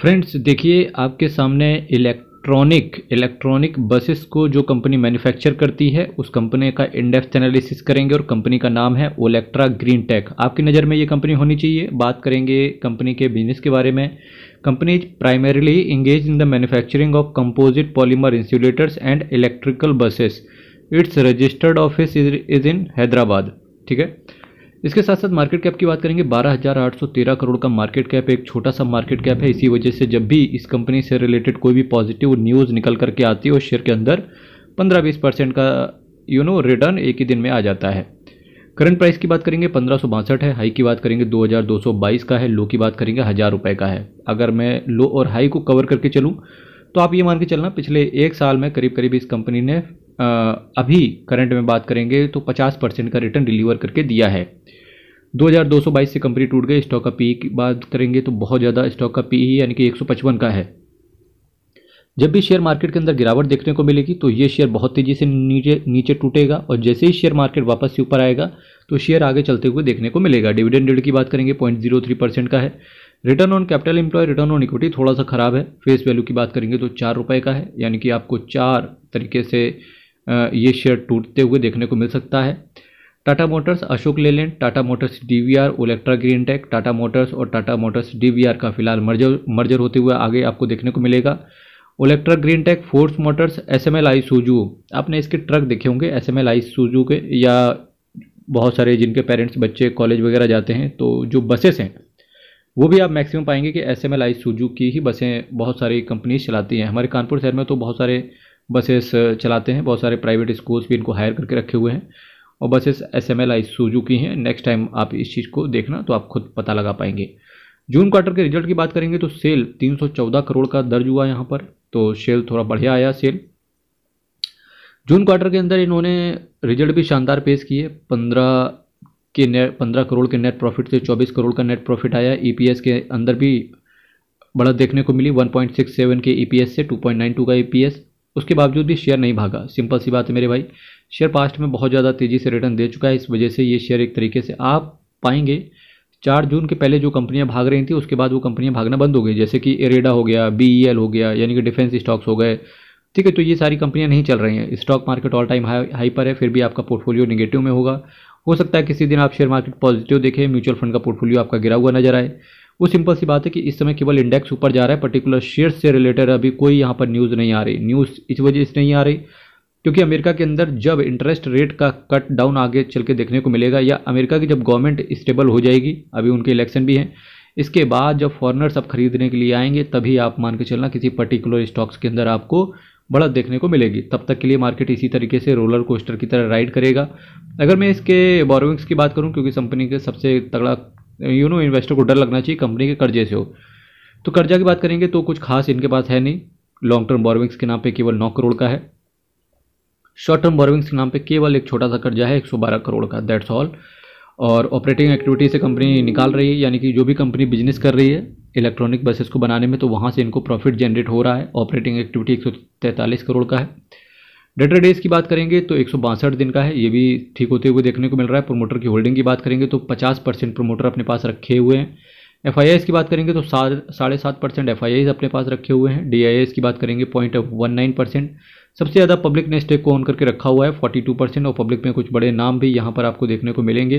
friends देखिए आपके सामने इलेक्ट्रॉनिक इलेक्ट्रॉनिक बसेस को जो कंपनी मैन्युफैक्चर करती है उस कंपनी का इंडेक्स एनालिसिस करेंगे और कंपनी का नाम है ओलेक्ट्रा ग्रीन टेक आपकी नज़र में ये कंपनी होनी चाहिए बात करेंगे कंपनी के बिजनेस के बारे में company primarily engage in the manufacturing of composite polymer insulators and electrical buses its registered office is in Hyderabad ठीक है इसके साथ साथ मार्केट कैप की बात करेंगे 12,813 करोड़ का मार्केट कैप एक छोटा सा मार्केट कैप है इसी वजह से जब भी इस कंपनी से रिलेटेड कोई भी पॉजिटिव न्यूज़ निकल करके आती है उस शेयर के अंदर 15-20 परसेंट का यू नो रिटर्न एक ही दिन में आ जाता है करंट प्राइस की बात करेंगे पंद्रह है हाई की बात करेंगे दो का है लो की बात करेंगे हज़ार रुपये का है अगर मैं लो और हाई को कवर करके चलूँ तो आप ये मान के चलना पिछले एक साल में करीब करीब इस कंपनी ने अभी करंट में बात करेंगे तो 50 परसेंट का रिटर्न डिलीवर करके दिया है 2222 से कंपनी टूट गई स्टॉक का पी e की बात करेंगे तो बहुत ज़्यादा स्टॉक का पी e यानी कि 155 का है जब भी शेयर मार्केट के अंदर गिरावट देखने को मिलेगी तो ये शेयर बहुत तेज़ी से नीचे नीचे टूटेगा और जैसे ही शेयर मार्केट वापस से ऊपर आएगा तो शेयर आगे चलते हुए देखने को मिलेगा डिविडेंड रेट की बात करेंगे पॉइंट जीरो थ्री परसेंट का है return on capital employ return on equity थोड़ा सा खराब है फेस वैल्यू की बात करेंगे तो चार रुपये का है यानी कि आपको चार तरीके से ये शेयर टूटते हुए देखने को मिल सकता है Tata Motors Ashok Leyland Tata Motors DVR Olectra Green Tech Tata Motors और टाटा मोटर्स डीवीआर का फिलहाल मर्जर मर्जर होते हुए आगे आपको देखने को मिलेगा Olectra Green Tech Force Motors S M L Isuzu आपने इसके ट्रक देखे होंगे S M L Isuzu के या बहुत सारे जिनके पेरेंट्स बच्चे कॉलेज वगैरह जाते हैं तो जो बसेस हैं वो भी आप मैक्सिमम पाएंगे कि S M L Isuzu की ही बसें बहुत सारी कंपनीज चलाती हैं हमारे कानपुर शहर में तो बहुत सारे बसेस चलाते हैं बहुत सारे प्राइवेट स्कूल्स भी इनको हायर करके रखे हुए हैं और buses S M L Isuzu हैं नेक्स्ट टाइम आप इस चीज़ को देखना तो आप खुद पता लगा पाएंगे जून क्वार्टर के रिजल्ट की बात करेंगे तो सेल 314 करोड़ का दर्ज हुआ यहाँ पर तो सेल थोड़ा बढ़िया आया सेल जून क्वार्टर के अंदर इन्होंने रिजल्ट भी शानदार पेश किए पंद्रह के नेट पंद्रह करोड़ के नेट प्रॉफिट से चौबीस करोड़ का नेट प्रॉफिट आया एस e के अंदर भी बढ़त देखने को मिली 1.67 के एस e से 2.92 का एस e उसके बावजूद भी शेयर नहीं भागा सिंपल सी बात है मेरे भाई शेयर पास्ट में बहुत ज़्यादा तेज़ी से रिटर्न दे चुका है इस वजह से ये शेयर एक तरीके से आप पाएंगे चार जून के पहले जो कंपनियां भाग रही थी उसके बाद वो कंपनियां भागना बंद हो गई जैसे कि एरेडा हो गया बी e हो गया यानी कि डिफेंस स्टॉक्स हो गए ठीक है तो ये सारी कंपनियां नहीं चल रही हैं stock market all time high high पर है फिर भी आपका पोर्टफोलियो निगेटिव में होगा हो सकता है किसी दिन आप शेयर मार्केट पॉजिटिव देखें म्यूचुअल फंड का पोर्टफोलियो आपका गिरा हुआ नजर आए वो सिंपल सी बात है कि इस समय केवल इंडेक्स ऊपर जा रहा है पर्टिकुलर शेयर से रिलेटेड अभी कोई यहाँ पर न्यूज़ नहीं आ रही न्यूज़ इस वजह से नहीं आ रही क्योंकि अमेरिका के अंदर जब इंटरेस्ट रेट का कट डाउन आगे चल के देखने को मिलेगा या अमेरिका की जब गवर्नमेंट स्टेबल हो जाएगी अभी उनके इलेक्शन भी हैं इसके बाद जब फॉरनर्स आप खरीदने के लिए आएंगे तभी आप मान के चलना किसी पर्टिकुलर स्टॉक्स के अंदर आपको बढ़त देखने को मिलेगी तब तक के लिए मार्केट इसी तरीके से रोलर कोस्टर की तरह राइड करेगा अगर मैं इसके बोरोविंग्स की बात करूं क्योंकि कंपनी के सबसे तगड़ा यू नो इन्वेस्टर को डर लगना चाहिए कंपनी के कर्जे से हो तो कर्जा की बात करेंगे तो कुछ खास इनके पास है नहीं लॉन्ग टर्म बॉर्विंग्स के नाम पे केवल नौ करोड़ का है शॉर्ट टर्म बॉर्विंग्स के नाम पे केवल एक छोटा सा कर्जा है एक करोड़ का दैट्स ऑल और ऑपरेटिंग एक्टिविटी से कंपनी निकाल रही है यानी कि जो भी कंपनी बिजनेस कर रही है इलेक्ट्रॉनिक बसेस को बनाने में तो वहाँ से इनको प्रॉफिट जनरेट हो रहा है ऑपरेटिंग एक्टिविटी एक करोड़ का है डेटर डेज की बात करेंगे तो एक दिन का है ये भी ठीक होते हुए देखने को मिल रहा है प्रोमोटर की होल्डिंग की बात करेंगे तो पचास परसेंट प्रोमोटर अपने पास रखे हुए हैं एफ की बात करेंगे तो साढ़े सात परसेंट एफ अपने पास रखे हुए हैं डी की बात करेंगे पॉइंट वन नाइन परसेंट सबसे ज़्यादा पब्लिक ने स्टेक को ऑन करके रखा हुआ है फोर्टी टू परसेंट और पब्लिक में कुछ बड़े नाम भी यहाँ पर आपको देखने को मिलेंगे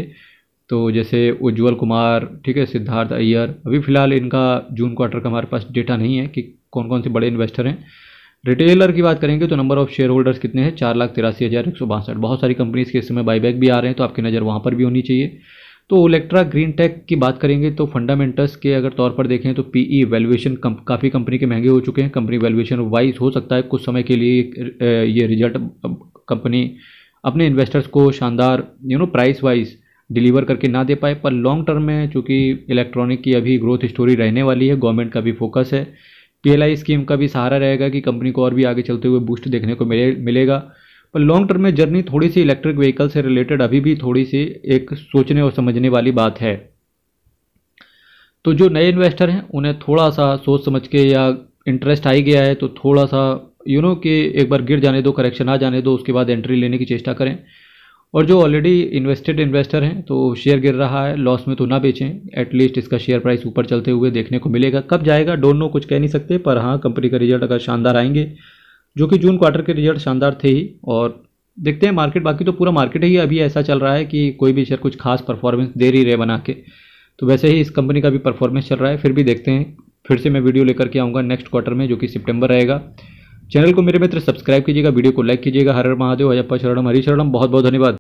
तो जैसे उज्ज्वल कुमार ठीक है सिद्धार्थ अय्यर अभी फ़िलहाल इनका जून क्वार्टर का हमारे पास डेटा नहीं है कि कौन कौन से बड़े इन्वेस्टर हैं रिटेलर की बात करेंगे तो नंबर ऑफ शेयर होल्डर्स कितने हैं चार लाख तिरासी हज़ार एक सौ बासठ बहुत सारी कंपनीज़ के इस समय बाईबैक भी आ रहे हैं तो आपकी नज़र वहाँ पर भी होनी चाहिए तो इलेक्ट्रा ग्रीन टेक की बात करेंगे तो फंडामेंटल्स के अगर तौर पर देखें तो पी ई वैल्यूएशन काफ़ी कंपनी के महंगे हो चुके हैं कंपनी वैल्यूएशन वाइज हो सकता है कुछ समय के लिए ये रिजल्ट कंपनी अपने इन्वेस्टर्स को शानदार you know price wise deliver करके ना दे पाए पर लॉन्ग टर्म में चूँकि इलेक्ट्रॉनिक की अभी ग्रोथ स्टोरी रहने वाली है गवर्नमेंट का भी फोकस है पीएलआई स्कीम का भी सहारा रहेगा कि कंपनी को और भी आगे चलते हुए बूस्ट देखने को मिले मिलेगा पर लॉन्ग टर्म में जर्नी थोड़ी सी इलेक्ट्रिक व्हीकल से रिलेटेड अभी भी थोड़ी सी एक सोचने और समझने वाली बात है तो जो नए इन्वेस्टर हैं उन्हें थोड़ा सा सोच समझ के या इंटरेस्ट आ ही गया है तो थोड़ा सा यू you नो know, कि एक बार गिर जाने दो करेक्शन आ जाने दो उसके बाद एंट्री लेने की चेष्टा करें और जो ऑलरेडी इन्वेस्टेड इन्वेस्टर हैं तो शेयर गिर रहा है लॉस में तो ना बेचें एटलीस्ट इसका शेयर प्राइस ऊपर चलते हुए देखने को मिलेगा कब जाएगा डोंट नो कुछ कह नहीं सकते पर हाँ कंपनी का रिजल्ट अगर शानदार आएंगे जो कि जून क्वार्टर के रिजल्ट शानदार थे ही और देखते हैं मार्केट बाकी तो पूरा मार्केट ही अभी ऐसा चल रहा है कि कोई भी शेयर कुछ खास परफॉर्मेंस दे रही रहे बना के तो वैसे ही इस कंपनी का भी परफॉर्मेंस चल रहा है फिर भी देखते हैं फिर से मैं वीडियो लेकर के आऊँगा नेक्स्ट क्वार्टर में जो कि सितंबर रहेगा चैनल को मेरे मित्र सब्सक्राइब कीजिएगा वीडियो को लाइक कीजिएगा हर महादेव अजप्पा शरणम हरी शरणम बहुत बहुत धन्यवाद